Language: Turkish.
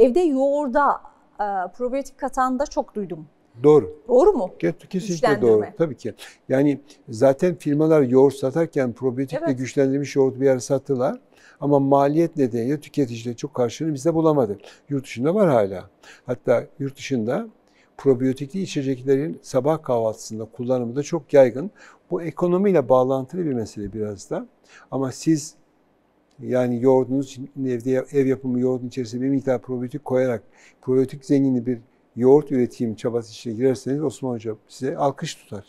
evde yoğurda e, probiyotik katan da çok duydum. Doğru. Doğru mu? Kesinlikle doğru. Tabii ki. Yani zaten firmalar yoğurt satarken probiyotikle evet. güçlendirilmiş yoğurt bir yer sattılar. Ama maliyet nedeniyle tüketicide çok karşılığını bizde bulamadı. Yurt dışında var hala. Hatta yurt dışında probiyotikli içeceklerin sabah kahvaltısında kullanımı da çok yaygın. Bu ekonomiyle bağlantılı bir mesele biraz da. Ama siz yani yoğurdunuz evde ev yapımı yoğurdun içerisinde bir miktar probiyotik koyarak probiyotik zengini bir yoğurt üreteyim çabası içine girerseniz Osman Hoca size alkış tutar.